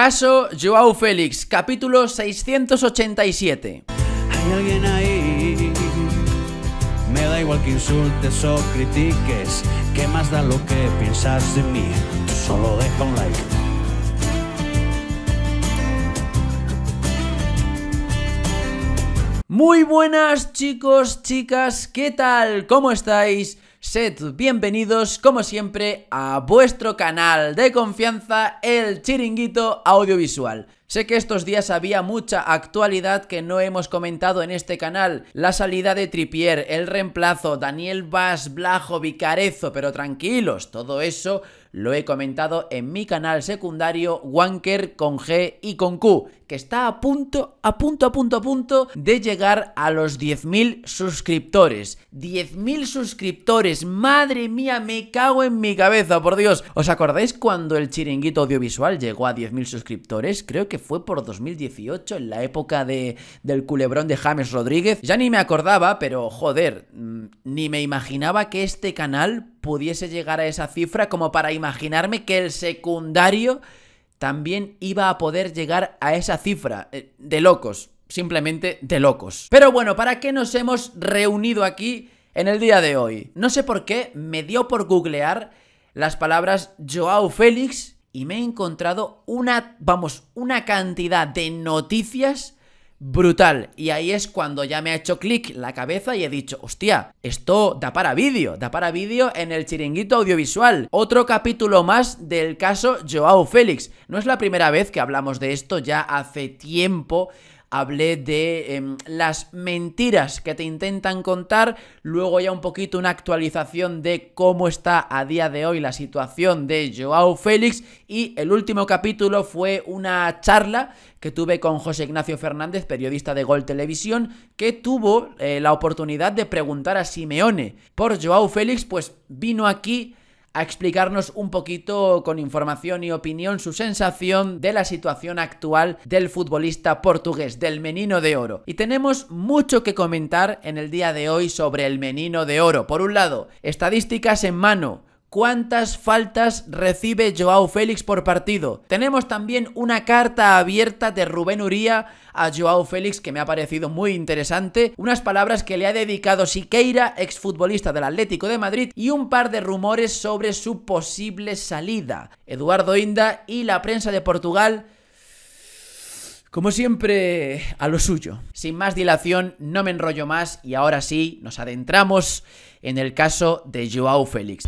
Caso Joao Félix, capítulo 687. Hay alguien ahí, me da igual que insultes o critiques, qué más da lo que piensas de mí, solo deja un like. Muy buenas chicos, chicas, ¿qué tal? ¿Cómo estáis? Sed bienvenidos, como siempre, a vuestro canal de confianza, el Chiringuito Audiovisual. Sé que estos días había mucha actualidad que no hemos comentado en este canal. La salida de Tripier, el reemplazo, Daniel Vaz, Blajo, Vicarezo, pero tranquilos, todo eso lo he comentado en mi canal secundario Wanker con G y con Q, que está a punto, a punto, a punto, a punto de llegar a los 10.000 suscriptores. 10.000 suscriptores, madre mía, me cago en mi cabeza, por Dios. ¿Os acordáis cuando el chiringuito audiovisual llegó a 10.000 suscriptores? Creo que fue por 2018, en la época de, del culebrón de James Rodríguez. Ya ni me acordaba, pero joder, mm, ni me imaginaba que este canal pudiese llegar a esa cifra como para imaginarme que el secundario también iba a poder llegar a esa cifra. Eh, de locos, simplemente de locos. Pero bueno, ¿para qué nos hemos reunido aquí en el día de hoy? No sé por qué, me dio por googlear las palabras Joao Félix y me he encontrado una, vamos, una cantidad de noticias brutal. Y ahí es cuando ya me ha hecho clic la cabeza y he dicho, hostia, esto da para vídeo, da para vídeo en el chiringuito audiovisual. Otro capítulo más del caso Joao Félix. No es la primera vez que hablamos de esto, ya hace tiempo hablé de em, las mentiras que te intentan contar, luego ya un poquito una actualización de cómo está a día de hoy la situación de Joao Félix y el último capítulo fue una charla que tuve con José Ignacio Fernández, periodista de Gol Televisión, que tuvo eh, la oportunidad de preguntar a Simeone por Joao Félix, pues vino aquí a explicarnos un poquito con información y opinión su sensación de la situación actual del futbolista portugués, del Menino de Oro. Y tenemos mucho que comentar en el día de hoy sobre el Menino de Oro. Por un lado, estadísticas en mano, ¿Cuántas faltas recibe Joao Félix por partido? Tenemos también una carta abierta de Rubén Uría a Joao Félix que me ha parecido muy interesante, unas palabras que le ha dedicado Siqueira, exfutbolista del Atlético de Madrid, y un par de rumores sobre su posible salida. Eduardo Inda y la prensa de Portugal como siempre, a lo suyo. Sin más dilación, no me enrollo más y ahora sí nos adentramos en el caso de Joao Félix.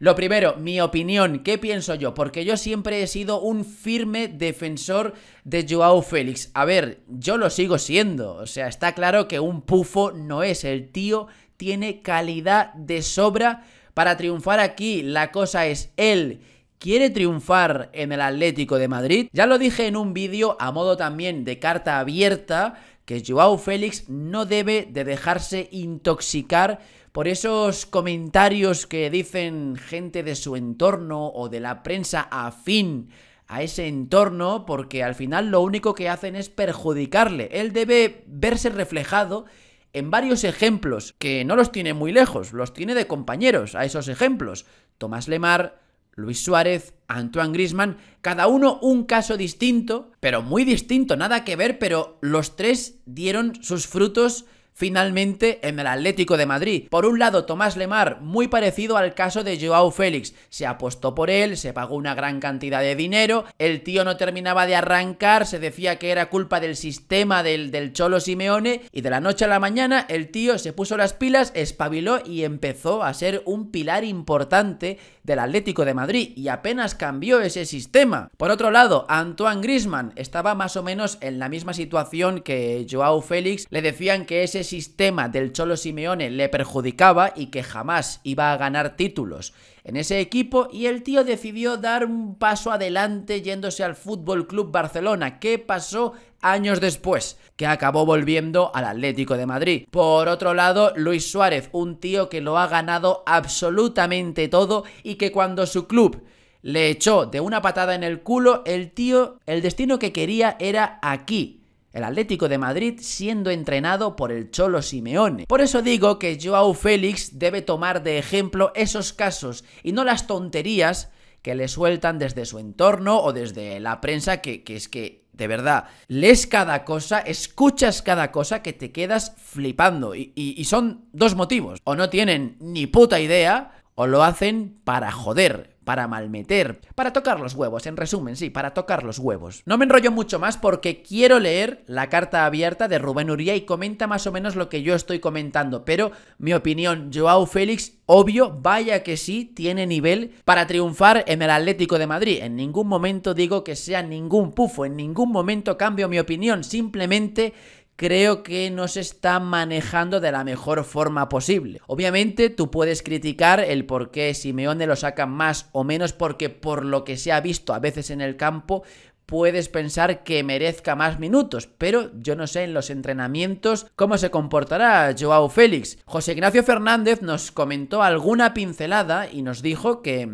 Lo primero, mi opinión, ¿qué pienso yo? Porque yo siempre he sido un firme defensor de Joao Félix. A ver, yo lo sigo siendo. O sea, está claro que un pufo no es. El tío tiene calidad de sobra para triunfar aquí. La cosa es él. ¿Quiere triunfar en el Atlético de Madrid? Ya lo dije en un vídeo a modo también de carta abierta que Joao Félix no debe de dejarse intoxicar por esos comentarios que dicen gente de su entorno o de la prensa afín a ese entorno, porque al final lo único que hacen es perjudicarle. Él debe verse reflejado en varios ejemplos, que no los tiene muy lejos, los tiene de compañeros a esos ejemplos. Tomás Lemar, Luis Suárez, Antoine Grisman, cada uno un caso distinto, pero muy distinto, nada que ver, pero los tres dieron sus frutos finalmente en el Atlético de Madrid. Por un lado, Tomás Lemar, muy parecido al caso de Joao Félix. Se apostó por él, se pagó una gran cantidad de dinero, el tío no terminaba de arrancar, se decía que era culpa del sistema del, del Cholo Simeone y de la noche a la mañana el tío se puso las pilas, espabiló y empezó a ser un pilar importante del Atlético de Madrid y apenas cambió ese sistema. Por otro lado, Antoine Grisman estaba más o menos en la misma situación que Joao Félix, le decían que ese sistema del Cholo Simeone le perjudicaba y que jamás iba a ganar títulos en ese equipo y el tío decidió dar un paso adelante yéndose al Fútbol Club Barcelona. que pasó años después? Que acabó volviendo al Atlético de Madrid. Por otro lado, Luis Suárez, un tío que lo ha ganado absolutamente todo y que cuando su club le echó de una patada en el culo, el tío, el destino que quería era aquí, el Atlético de Madrid siendo entrenado por el Cholo Simeone. Por eso digo que Joao Félix debe tomar de ejemplo esos casos y no las tonterías que le sueltan desde su entorno o desde la prensa, que, es que de verdad, lees cada cosa, escuchas cada cosa que te quedas flipando. y, son dos motivos. O no tienen ni puta idea, o lo hacen para joder para malmeter, para tocar los huevos, en resumen, sí, para tocar los huevos. No me enrollo mucho más porque quiero leer la carta abierta de Rubén Uría y comenta más o menos lo que yo estoy comentando, pero mi opinión, Joao Félix, obvio, vaya que sí, tiene nivel para triunfar en el Atlético de Madrid. En ningún momento digo que sea ningún pufo, en ningún momento cambio mi opinión, simplemente creo que no se está manejando de la mejor forma posible. Obviamente tú puedes criticar el por qué Simeone lo saca más o menos porque por lo que se ha visto a veces en el campo puedes pensar que merezca más minutos, pero yo no sé en los entrenamientos cómo se comportará Joao Félix. José Ignacio Fernández nos comentó alguna pincelada y nos dijo que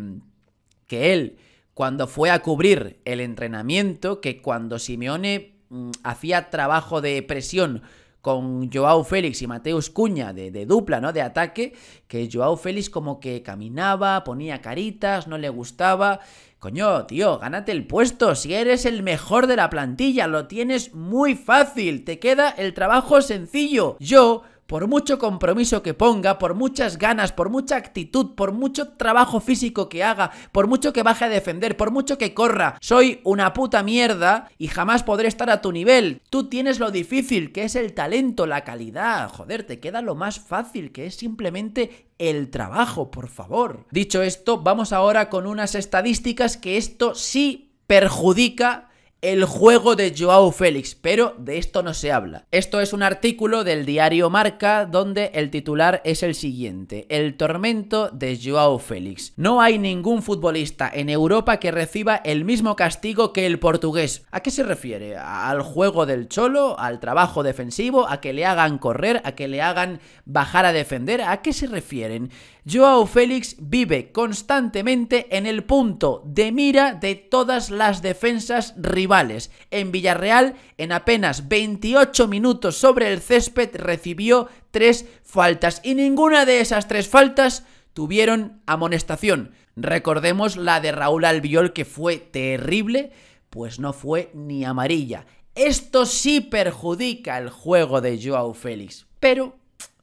que él cuando fue a cubrir el entrenamiento, que cuando Simeone Mm, hacía trabajo de presión con Joao Félix y Mateus Cuña de, dupla, ¿no? De ataque, que Joao Félix como que caminaba, ponía caritas, no le gustaba. Coño, tío, gánate el puesto, si eres el mejor de la plantilla, lo tienes muy fácil, te queda el trabajo sencillo. Yo por mucho compromiso que ponga, por muchas ganas, por mucha actitud, por mucho trabajo físico que haga, por mucho que baje a defender, por mucho que corra, soy una puta mierda y jamás podré estar a tu nivel. Tú tienes lo difícil, que es el talento, la calidad. Joder, te queda lo más fácil, que es simplemente el trabajo, por favor. Dicho esto, vamos ahora con unas estadísticas que esto sí perjudica el juego de Joao Félix, pero de esto no se habla. Esto es un artículo del diario Marca donde el titular es el siguiente, el tormento de Joao Félix. No hay ningún futbolista en Europa que reciba el mismo castigo que el portugués. ¿A qué se refiere? ¿Al juego del cholo? ¿Al trabajo defensivo? ¿A que le hagan correr? ¿A que le hagan bajar a defender? ¿A qué se refieren? Joao Félix vive constantemente en el punto de mira de todas las defensas rivales en Villarreal, en apenas 28 minutos sobre el césped, recibió tres faltas y ninguna de esas tres faltas tuvieron amonestación. Recordemos la de Raúl Albiol que fue terrible, pues no fue ni amarilla. Esto sí perjudica el juego de Joao Félix, pero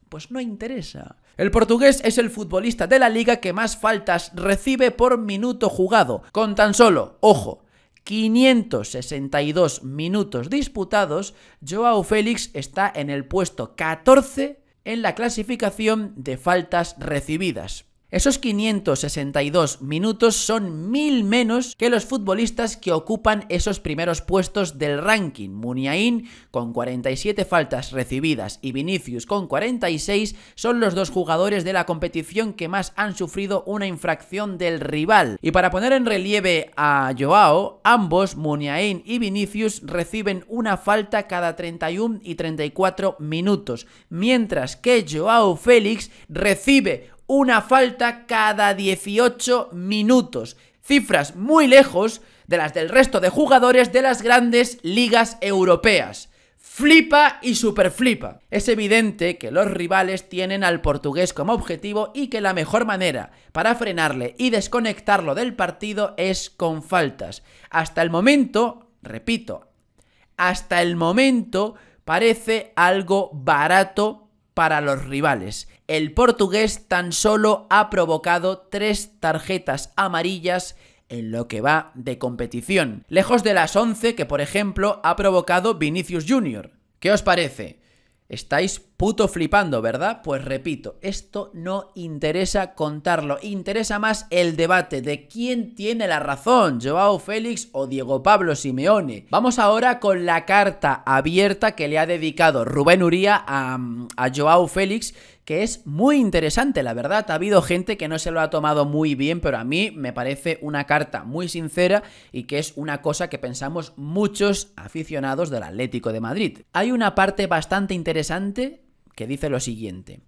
pues no interesa. El portugués es el futbolista de la liga que más faltas recibe por minuto jugado, con tan solo, ojo, 562 minutos disputados, Joao Félix está en el puesto 14 en la clasificación de faltas recibidas. Esos 562 minutos son mil menos que los futbolistas que ocupan esos primeros puestos del ranking. Muniain con 47 faltas recibidas y Vinicius con 46 son los dos jugadores de la competición que más han sufrido una infracción del rival. Y para poner en relieve a Joao, ambos, Muniain y Vinicius, reciben una falta cada 31 y 34 minutos, mientras que Joao Félix recibe una falta cada 18 minutos. Cifras muy lejos de las del resto de jugadores de las grandes ligas europeas. Flipa y superflipa. Es evidente que los rivales tienen al portugués como objetivo y que la mejor manera para frenarle y desconectarlo del partido es con faltas. Hasta el momento, repito, hasta el momento parece algo barato para los rivales el portugués tan solo ha provocado tres tarjetas amarillas en lo que va de competición, lejos de las 11 que por ejemplo ha provocado Vinicius Jr. ¿Qué os parece? Estáis puto flipando, ¿verdad? Pues repito, esto no interesa contarlo, interesa más el debate de quién tiene la razón, Joao Félix o Diego Pablo Simeone. Vamos ahora con la carta abierta que le ha dedicado Rubén Uría a, a Joao Félix que es muy interesante, la verdad. Ha habido gente que no se lo ha tomado muy bien, pero a mí me parece una carta muy sincera y que es una cosa que pensamos muchos aficionados del Atlético de Madrid. Hay una parte bastante interesante que dice lo siguiente.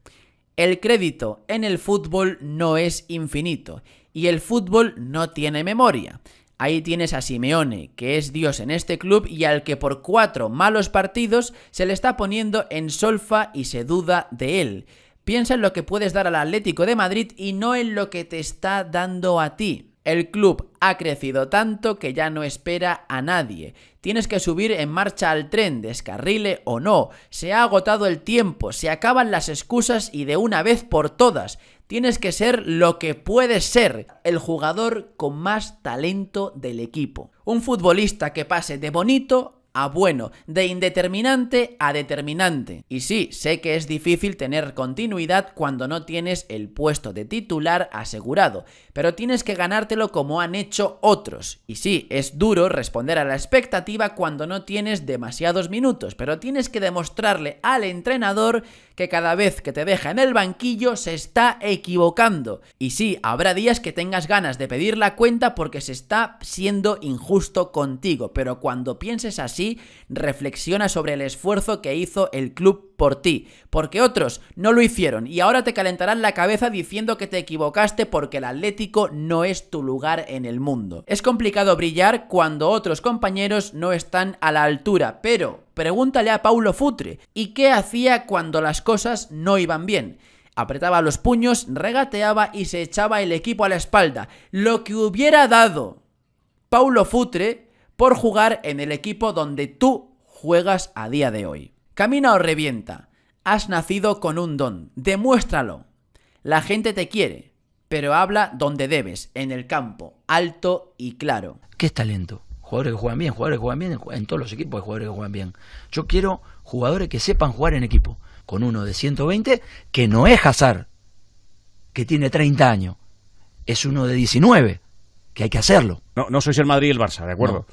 El crédito en el fútbol no es infinito y el fútbol no tiene memoria. Ahí tienes a Simeone, que es Dios en este club y al que por cuatro malos partidos se le está poniendo en solfa y se duda de él. Piensa en lo que puedes dar al Atlético de Madrid y no en lo que te está dando a ti. El club ha crecido tanto que ya no espera a nadie. Tienes que subir en marcha al tren, descarrile o no. Se ha agotado el tiempo, se acaban las excusas y de una vez por todas. Tienes que ser lo que puedes ser, el jugador con más talento del equipo. Un futbolista que pase de bonito a bueno, de indeterminante a determinante. Y sí, sé que es difícil tener continuidad cuando no tienes el puesto de titular asegurado, pero tienes que ganártelo como han hecho otros. Y sí, es duro responder a la expectativa cuando no tienes demasiados minutos, pero tienes que demostrarle al entrenador que cada vez que te deja en el banquillo se está equivocando. Y sí, habrá días que tengas ganas de pedir la cuenta porque se está siendo injusto contigo, pero cuando pienses así, reflexiona sobre el esfuerzo que hizo el club por ti, porque otros no lo hicieron y ahora te calentarán la cabeza diciendo que te equivocaste porque el Atlético no es tu lugar en el mundo. Es complicado brillar cuando otros compañeros no están a la altura, pero pregúntale a Paulo Futre, ¿y qué hacía cuando las cosas no iban bien? apretaba los puños, regateaba y se echaba el equipo a la espalda. Lo que hubiera dado Paulo Futre por jugar en el equipo donde tú juegas a día de hoy. Camina o revienta, has nacido con un don, demuéstralo. La gente te quiere, pero habla donde debes, en el campo, alto y claro. ¿Qué es talento? Jugadores que juegan bien, jugadores que juegan bien, en todos los equipos hay jugadores que juegan bien. Yo quiero jugadores que sepan jugar en equipo, con uno de 120 que no es Hazard, que tiene 30 años, es uno de 19, que hay que hacerlo. No, no sois el Madrid y el Barça, ¿de acuerdo?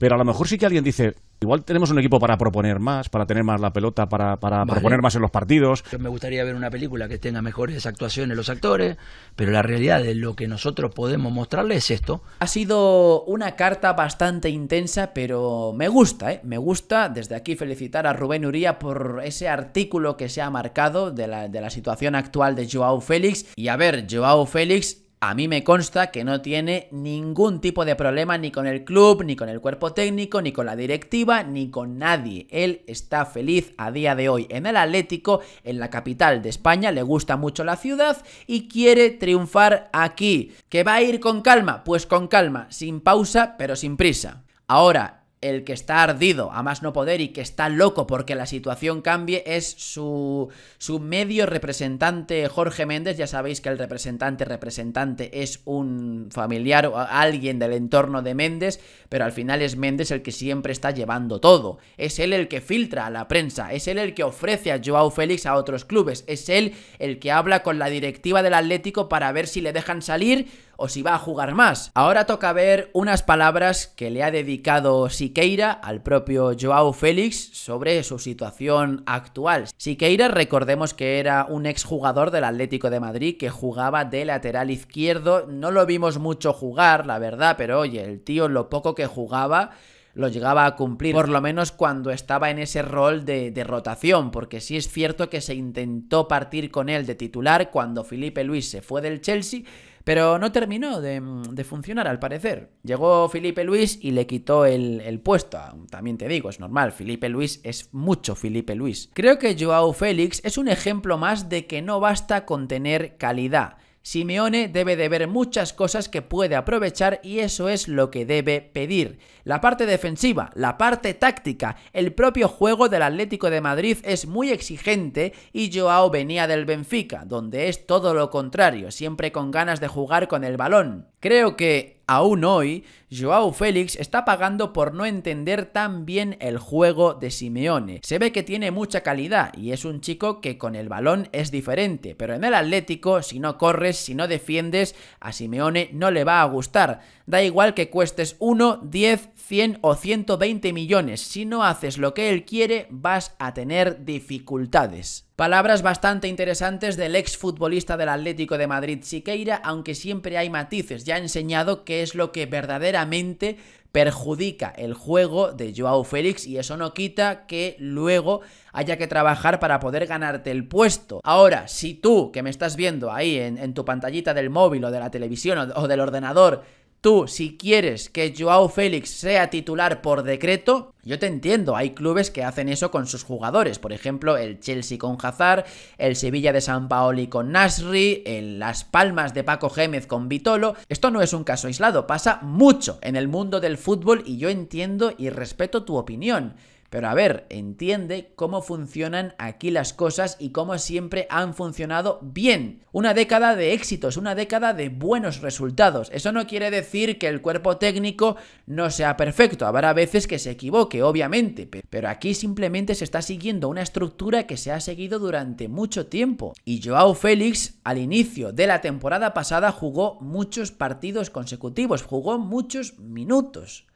Pero a lo mejor sí que alguien dice, Igual tenemos un equipo para proponer más, para tener más la pelota, para, para proponer más en los partidos. me gustaría ver una película que tenga mejores actuaciones los actores, pero la realidad de lo que nosotros podemos mostrarles es esto. Ha sido una carta bastante intensa, pero me gusta, ¿eh? Me gusta desde aquí felicitar a Rubén Uría por ese artículo que se ha marcado de la, de la situación actual de Joao Félix. Y a ver, Joao Félix a mí me consta que no tiene ningún tipo de problema ni con el club, ni con el cuerpo técnico, ni con la directiva, ni con nadie. Él está feliz a día de hoy en el Atlético, en la capital de España, le gusta mucho la ciudad y quiere triunfar aquí. ¿Que va a ir con calma? Pues con calma, sin pausa, pero sin prisa. Ahora, el que está ardido a más no poder y que está loco porque la situación cambie es su, su medio representante Jorge Méndez. Ya sabéis que el representante representante es un familiar o alguien del entorno de Méndez, pero al final es Méndez el que siempre está llevando todo. Es él el que filtra a la prensa, es él el que ofrece a Joao Félix a otros clubes, es él el que habla con la directiva del Atlético para ver si le dejan salir o si va a jugar más. Ahora toca ver unas palabras que le ha dedicado Siqueira al propio Joao Félix sobre su situación actual. Siqueira, recordemos que era un exjugador del Atlético de Madrid que jugaba de lateral izquierdo. No lo vimos mucho jugar, la verdad, pero oye, el tío lo poco que jugaba lo llegaba a cumplir, por lo menos cuando estaba en ese rol de, de, rotación, porque sí es cierto que se intentó partir con él de titular cuando Felipe Luis se fue del Chelsea pero no terminó mm, de, funcionar, al parecer. Llegó Felipe Luis y le quitó el, el, puesto. Ah, también te digo, es normal. Felipe Luis es mucho Felipe Luis. Creo que Joao Félix es un ejemplo más de que no basta con tener calidad. Simeone debe de ver muchas cosas que puede aprovechar y eso es lo que debe pedir. La parte defensiva, la parte táctica, el propio juego del Atlético de Madrid es muy exigente y Joao venía del Benfica, donde es todo lo contrario, siempre con ganas de jugar con el balón. Creo que, aún hoy, Joao Félix está pagando por no entender tan bien el juego de Simeone. Se ve que tiene mucha calidad y es un chico que con el balón es diferente, pero en el Atlético, si no corres, si no defiendes, a Simeone no le va a gustar. Da igual que cuestes 1, 10, 100 o 120 millones, si no haces lo que él quiere vas a tener dificultades. Palabras bastante interesantes del exfutbolista del Atlético de Madrid Siqueira, aunque siempre hay matices, ya ha enseñado qué es lo que verdaderamente perjudica el juego de Joao Félix y eso no quita que luego haya que trabajar para poder ganarte el puesto. Ahora, si tú que me estás viendo ahí en, tu pantallita del móvil o de la televisión o del ordenador Tú, si quieres que Joao Félix sea titular por decreto, yo te entiendo, hay clubes que hacen eso con sus jugadores, por ejemplo, el Chelsea con Hazard, el Sevilla de San Paoli con Nasri, el Las Palmas de Paco Gémez con Vitolo. Esto no es un caso aislado, pasa mucho en el mundo del fútbol y yo entiendo y respeto tu opinión. Pero a ver, entiende cómo funcionan aquí las cosas y cómo siempre han funcionado bien. Una década de éxitos, una década de buenos resultados. Eso no quiere decir que el cuerpo técnico no sea perfecto. Habrá veces que se equivoque, obviamente. Pero aquí simplemente se está siguiendo una estructura que se ha seguido durante mucho tiempo. Y Joao Félix, al inicio de la temporada pasada, jugó muchos partidos consecutivos, jugó muchos minutos.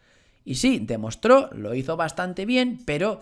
Y sí, demostró, lo hizo bastante bien, pero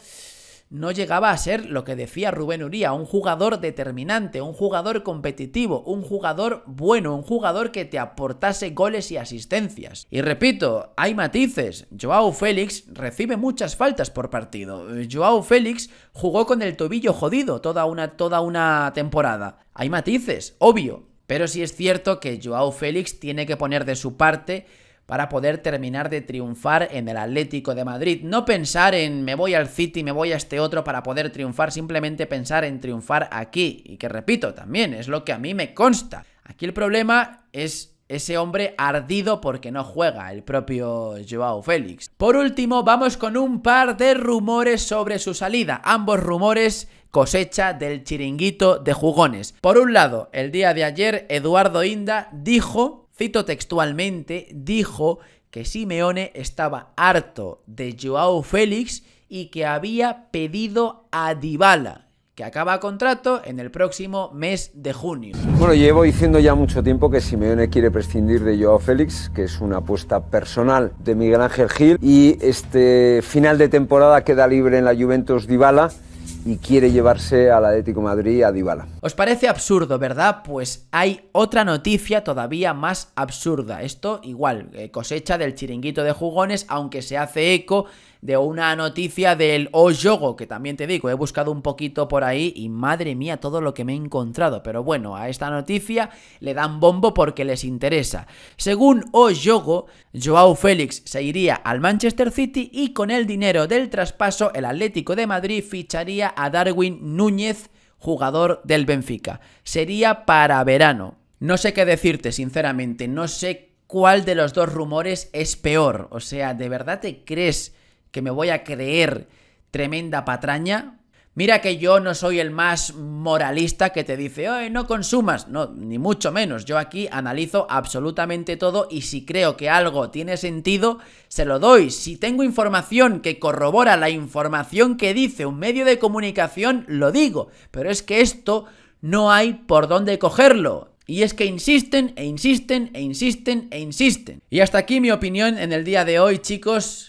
no llegaba a ser lo que decía Rubén Uría, un jugador determinante, un jugador competitivo, un jugador bueno, un jugador que te aportase goles y asistencias. Y repito, hay matices. Joao Félix recibe muchas faltas por partido. Joao Félix jugó con el tobillo jodido toda una, toda una temporada. Hay matices, obvio. Pero sí es cierto que Joao Félix tiene que poner de su parte para poder terminar de triunfar en el Atlético de Madrid. No pensar en me voy al City, me voy a este otro para poder triunfar, simplemente pensar en triunfar aquí. Y que repito, también es lo que a mí me consta. Aquí el problema es ese hombre ardido porque no juega, el propio Joao Félix. Por último, vamos con un par de rumores sobre su salida. Ambos rumores cosecha del chiringuito de jugones. Por un lado, el día de ayer, Eduardo Inda dijo cito textualmente, dijo que Simeone estaba harto de Joao Félix y que había pedido a Dybala, que acaba contrato en el próximo mes de junio. Bueno, llevo diciendo ya mucho tiempo que Simeone quiere prescindir de Joao Félix, que es una apuesta personal de Miguel Ángel Gil, y este final de temporada queda libre en la Juventus Dybala y quiere llevarse al Atlético de Madrid a Dybala. ¿Os parece absurdo, verdad? Pues hay otra noticia todavía más absurda. Esto igual, eh, cosecha del chiringuito de jugones, aunque se hace eco de una noticia del O-Yogo, que también te digo, he buscado un poquito por ahí y madre mía todo lo que me he encontrado. Pero bueno, a esta noticia le dan bombo porque les interesa. Según O-Yogo, Joao Félix se iría al Manchester City y con el dinero del traspaso el Atlético de Madrid ficharía a Darwin Núñez, jugador del Benfica. Sería para verano. No sé qué decirte, sinceramente, no sé cuál de los dos rumores es peor. O sea, ¿de verdad te crees que me voy a creer tremenda patraña. Mira que yo no soy el más moralista que te dice, oye, no consumas. No, ni mucho menos. Yo aquí analizo absolutamente todo y si creo que algo tiene sentido, se lo doy. Si tengo información que corrobora la información que dice un medio de comunicación, lo digo. Pero es que esto no hay por dónde cogerlo. Y es que insisten e insisten e insisten e insisten. Y hasta aquí mi opinión en el día de hoy, chicos.